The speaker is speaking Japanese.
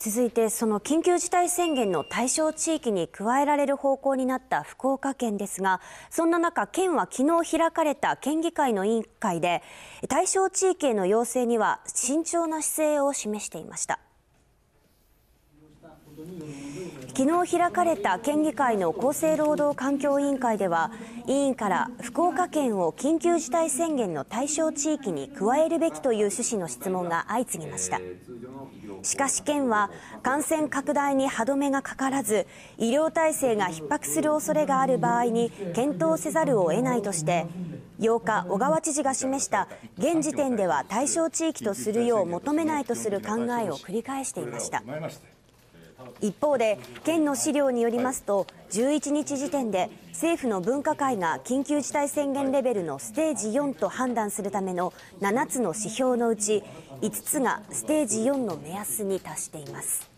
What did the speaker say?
続いてその緊急事態宣言の対象地域に加えられる方向になった福岡県ですがそんな中県は昨日開かれた県議会の委員会で対象地域への要請には慎重な姿勢を示していました。昨日開かれた県議会の厚生労働環境委員会では委員から福岡県を緊急事態宣言の対象地域に加えるべきという趣旨の質問が相次ぎましたしかし県は感染拡大に歯止めがかからず医療体制が逼迫する恐れがある場合に検討せざるを得ないとして8日、小川知事が示した現時点では対象地域とするよう求めないとする考えを繰り返していました。一方で、県の資料によりますと、11日時点で政府の分科会が緊急事態宣言レベルのステージ4と判断するための7つの指標のうち、5つがステージ4の目安に達しています。